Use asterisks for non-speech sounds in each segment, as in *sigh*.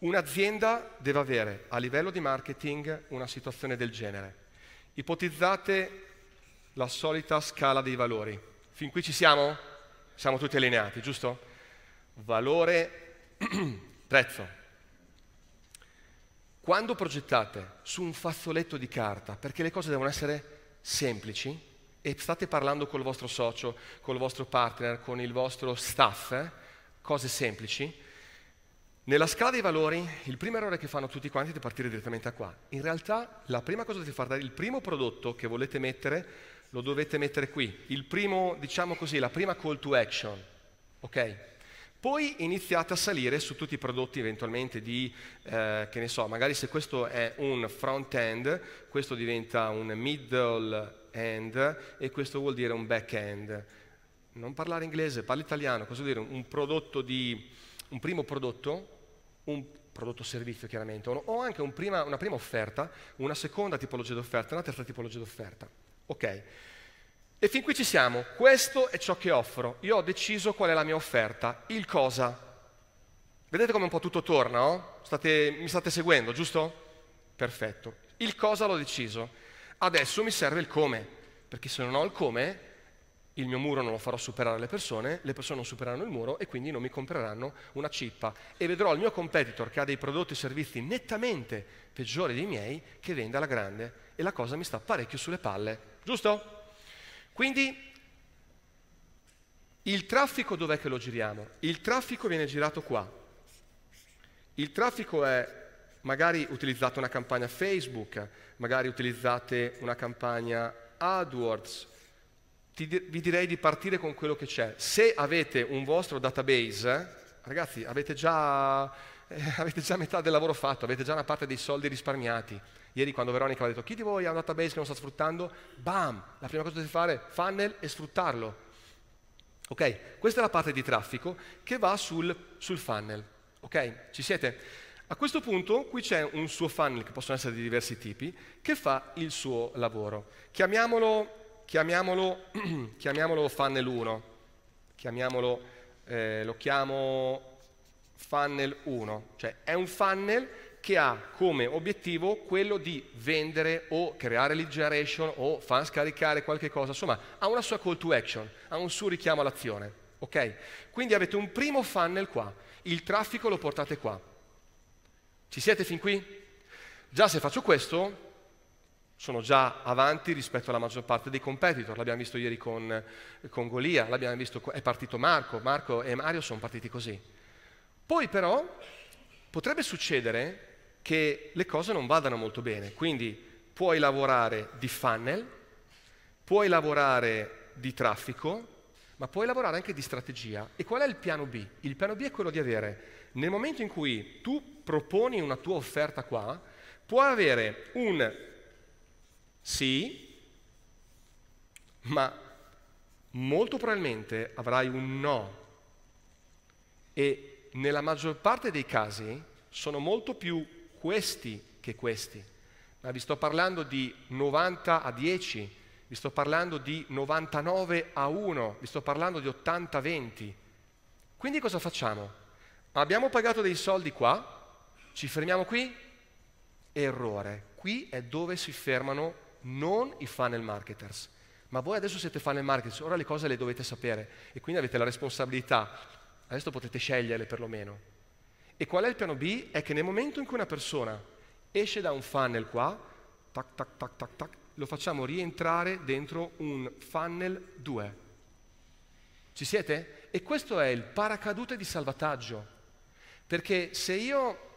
Un'azienda deve avere a livello di marketing una situazione del genere. Ipotizzate la solita scala dei valori. Fin qui ci siamo? Siamo tutti allineati, giusto? Valore, *clears throat* prezzo. Quando progettate su un fazzoletto di carta, perché le cose devono essere semplici, e state parlando col vostro socio, col vostro partner, con il vostro staff, eh? cose semplici, nella scala dei valori, il primo errore che fanno tutti quanti è di partire direttamente da qua. In realtà, la prima cosa che dovete fare, il primo prodotto che volete mettere, lo dovete mettere qui. Il primo, diciamo così, la prima call to action. Ok? Poi iniziate a salire su tutti i prodotti eventualmente di, eh, che ne so, magari se questo è un front end, questo diventa un middle end e questo vuol dire un back end. Non parlare inglese, parla italiano, cosa vuol dire? Un prodotto di un primo prodotto, un prodotto servizio chiaramente, o anche un prima, una prima offerta, una seconda tipologia di offerta, una terza tipologia di offerta. Ok? E fin qui ci siamo, questo è ciò che offro, io ho deciso qual è la mia offerta, il cosa. Vedete come un po' tutto torna, oh? state, mi state seguendo, giusto? Perfetto. Il cosa l'ho deciso. Adesso mi serve il come, perché se non ho il come il mio muro non lo farò superare le persone, le persone non supereranno il muro e quindi non mi compreranno una cippa e vedrò il mio competitor che ha dei prodotti e servizi nettamente peggiori dei miei che vende alla grande e la cosa mi sta parecchio sulle palle, giusto? Quindi il traffico dov'è che lo giriamo? Il traffico viene girato qua. Il traffico è magari utilizzate una campagna Facebook, magari utilizzate una campagna AdWords, ti, vi direi di partire con quello che c'è. Se avete un vostro database, eh, ragazzi, avete già, *laughs* eh, avete già metà del lavoro fatto, avete già una parte dei soldi risparmiati. Ieri quando Veronica mi ha detto chi di voi ha un database che non sta sfruttando, bam, la prima cosa da fare, è funnel e sfruttarlo. Ok, questa è la parte di traffico che va sul, sul funnel. Ok, ci siete? A questo punto qui c'è un suo funnel, che possono essere di diversi tipi, che fa il suo lavoro. Chiamiamolo Chiamiamolo, *clears throat* chiamiamolo funnel 1, chiamiamolo, eh, lo chiamo funnel 1, cioè è un funnel che ha come obiettivo quello di vendere o creare lead generation o far scaricare qualche cosa, insomma ha una sua call to action, ha un suo richiamo all'azione, ok? Quindi avete un primo funnel qua, il traffico lo portate qua. Ci siete fin qui? Già se faccio questo sono già avanti rispetto alla maggior parte dei competitor. L'abbiamo visto ieri con, con Golia, l'abbiamo visto, è partito Marco, Marco e Mario sono partiti così. Poi però potrebbe succedere che le cose non vadano molto bene, quindi puoi lavorare di funnel, puoi lavorare di traffico, ma puoi lavorare anche di strategia. E qual è il piano B? Il piano B è quello di avere, nel momento in cui tu proponi una tua offerta qua, puoi avere un sì, ma molto probabilmente avrai un no. E nella maggior parte dei casi sono molto più questi che questi. Ma vi sto parlando di 90 a 10, vi sto parlando di 99 a 1, vi sto parlando di 80 a 20. Quindi cosa facciamo? Abbiamo pagato dei soldi qua, ci fermiamo qui? Errore. Qui è dove si fermano non i funnel marketers. Ma voi adesso siete funnel marketers, ora le cose le dovete sapere e quindi avete la responsabilità, adesso potete sceglierle perlomeno. E qual è il piano B? È che nel momento in cui una persona esce da un funnel qua, tac tac tac tac tac, lo facciamo rientrare dentro un funnel 2. Ci siete? E questo è il paracadute di salvataggio. Perché se io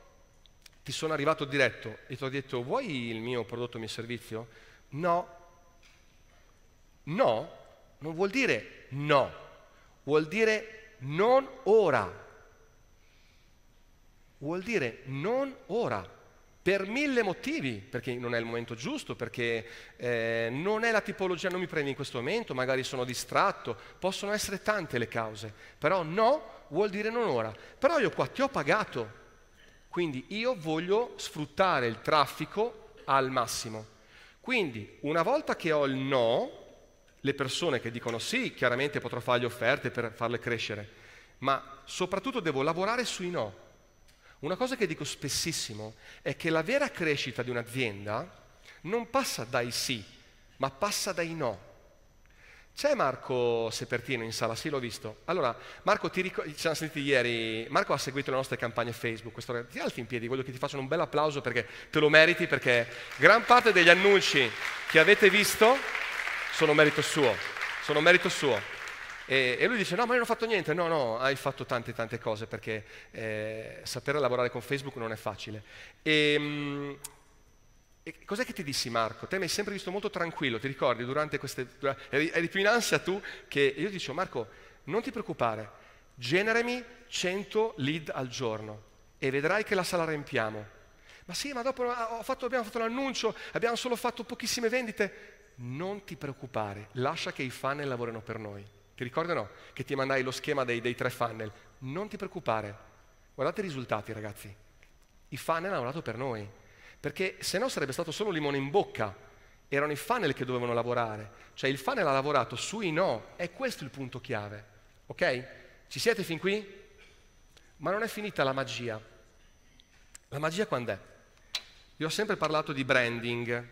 ti sono arrivato diretto e ti ho detto vuoi il mio prodotto, il mio servizio? no. No non vuol dire no, vuol dire non ora. Vuol dire non ora per mille motivi, perché non è il momento giusto, perché eh, non è la tipologia, non mi prendi in questo momento, magari sono distratto, possono essere tante le cause, però no vuol dire non ora. Però io qua ti ho pagato, quindi io voglio sfruttare il traffico al massimo. Quindi una volta che ho il no, le persone che dicono sì, chiaramente potrò fargli offerte per farle crescere, ma soprattutto devo lavorare sui no. Una cosa che dico spessissimo è che la vera crescita di un'azienda non passa dai sì, ma passa dai no. C'è Marco Sepertino in sala? Sì, l'ho visto. Allora, Marco, ti ric- ci siamo sentiti ieri, Marco ha seguito le nostre campagne Facebook, questo... ti alzi in piedi, voglio che ti facciano un bel applauso perché te lo meriti, perché gran parte degli annunci che avete visto sono merito suo, sono merito suo. E, e lui dice, no, ma io non ho fatto niente, no, no, hai fatto tante, tante cose perché eh, sapere lavorare con Facebook non è facile. E, ehm, mh, e cos'è che ti dissi Marco? Te mi hai sempre visto molto tranquillo, ti ricordi, durante queste... Eri, eri più in ansia tu che... Io ti dicevo Marco, non ti preoccupare, generami 100 lead al giorno e vedrai che la sala riempiamo. Ma sì, ma dopo ah, fatto, abbiamo fatto l'annuncio, abbiamo solo fatto pochissime vendite. Non ti preoccupare, lascia che i funnel lavorino per noi. Ti ricordi no? Che ti mandai lo schema dei, dei tre funnel. Non ti preoccupare. Guardate i risultati, ragazzi. I funnel hanno lavorato per noi perché se no sarebbe stato solo limone in bocca, erano i funnel che dovevano lavorare, cioè il funnel ha lavorato sui no, è questo il punto chiave, ok? Ci siete fin qui? Ma non è finita la magia. La magia quando è? Io ho sempre parlato di branding.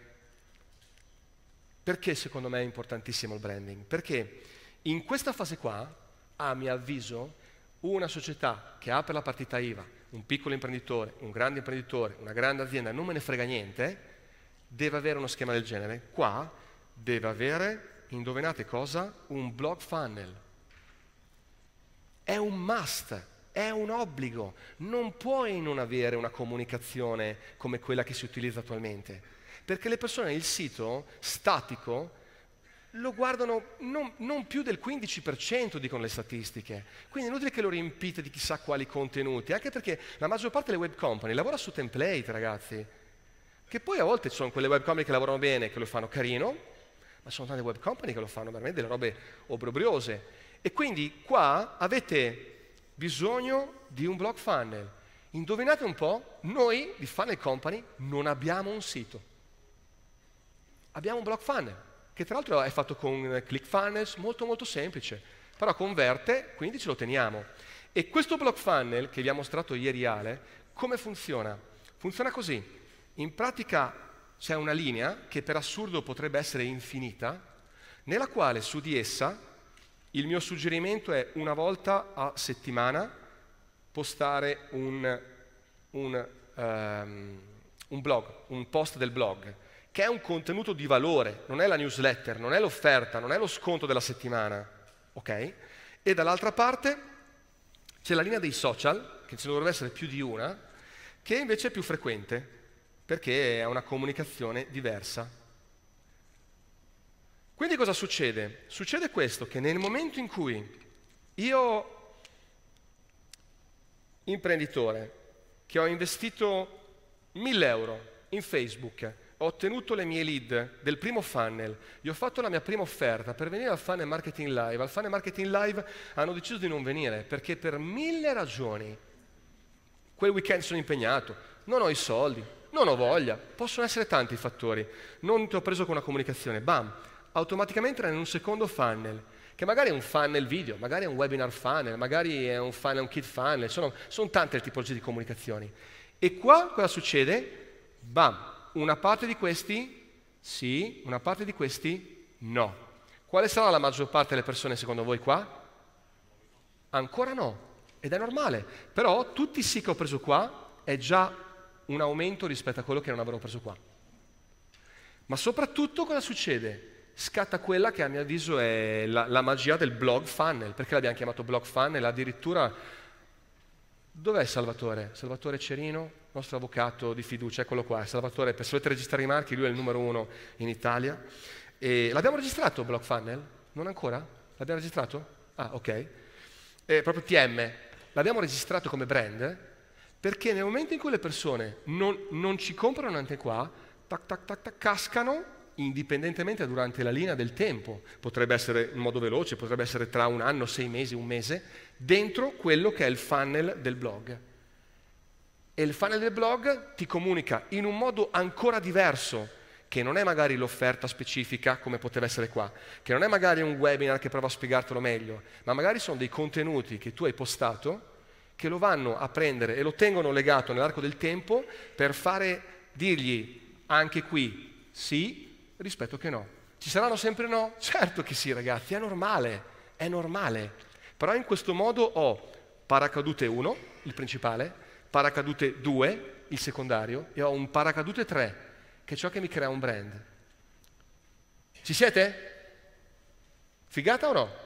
Perché secondo me è importantissimo il branding? Perché in questa fase qua, a mio avviso, una società che apre la partita IVA, un piccolo imprenditore, un grande imprenditore, una grande azienda, non me ne frega niente, deve avere uno schema del genere. Qua deve avere, indovinate cosa? Un blog funnel. È un must, è un obbligo. Non puoi non avere una comunicazione come quella che si utilizza attualmente. Perché le persone, il sito statico, lo guardano non, non, più del 15%, dicono le statistiche. Quindi è inutile che lo riempite di chissà quali contenuti, anche perché la maggior parte delle web company lavora su template, ragazzi. Che poi a volte ci sono quelle web company che lavorano bene, che lo fanno carino, ma sono tante web company che lo fanno veramente delle robe obbrobriose. E quindi qua avete bisogno di un blog funnel. Indovinate un po', noi di Funnel Company non abbiamo un sito. Abbiamo un blog funnel che tra l'altro è fatto con ClickFunnels, molto molto semplice, però converte, quindi ce lo teniamo. E questo block funnel che vi ha mostrato ieri Ale, come funziona? Funziona così. In pratica c'è una linea che per assurdo potrebbe essere infinita, nella quale su di essa il mio suggerimento è una volta a settimana postare un, un, um, un blog, un post del blog che è un contenuto di valore, non è la newsletter, non è l'offerta, non è lo sconto della settimana, ok? E dall'altra parte c'è la linea dei social, che ce ne dovrebbe essere più di una, che invece è più frequente, perché è una comunicazione diversa. Quindi cosa succede? Succede questo, che nel momento in cui io, imprenditore, che ho investito 1000 euro in Facebook, ho ottenuto le mie lead del primo funnel, gli ho fatto la mia prima offerta per venire al funnel marketing live. Al funnel marketing live hanno deciso di non venire perché per mille ragioni quel weekend sono impegnato, non ho i soldi, non ho voglia, possono essere tanti i fattori, non ti ho preso con una comunicazione, bam, automaticamente era in un secondo funnel che magari è un funnel video, magari è un webinar funnel, magari è un funnel, un kit funnel, sono, sono tante le tipologie di comunicazioni. E qua cosa succede? Bam, una parte di questi sì, una parte di questi no. Quale sarà la maggior parte delle persone secondo voi qua? Ancora no, ed è normale. Però tutti sì che ho preso qua è già un aumento rispetto a quello che non avrò preso qua. Ma soprattutto cosa succede? Scatta quella che a mio avviso è la, la magia del blog funnel, perché l'abbiamo chiamato blog funnel, addirittura Dov'è Salvatore? Salvatore Cerino, nostro avvocato di fiducia, eccolo qua. Salvatore, se volete registrare i marchi, lui è il numero uno in Italia. E l'abbiamo registrato Block Funnel? Non ancora? L'abbiamo registrato? Ah, ok. E proprio TM, l'abbiamo registrato come brand perché nel momento in cui le persone non, non ci comprano neanche qua, tac tac tac, tac cascano indipendentemente durante la linea del tempo, potrebbe essere in modo veloce, potrebbe essere tra un anno, sei mesi, un mese, dentro quello che è il funnel del blog. E il funnel del blog ti comunica in un modo ancora diverso, che non è magari l'offerta specifica come poteva essere qua, che non è magari un webinar che prova a spiegartelo meglio, ma magari sono dei contenuti che tu hai postato che lo vanno a prendere e lo tengono legato nell'arco del tempo per fare, dirgli anche qui sì, rispetto che no. Ci saranno sempre no? Certo che sì, ragazzi, è normale, è normale. Però in questo modo ho paracadute 1, il principale, paracadute 2, il secondario, e ho un paracadute 3, che è ciò che mi crea un brand. Ci siete? Figata o no?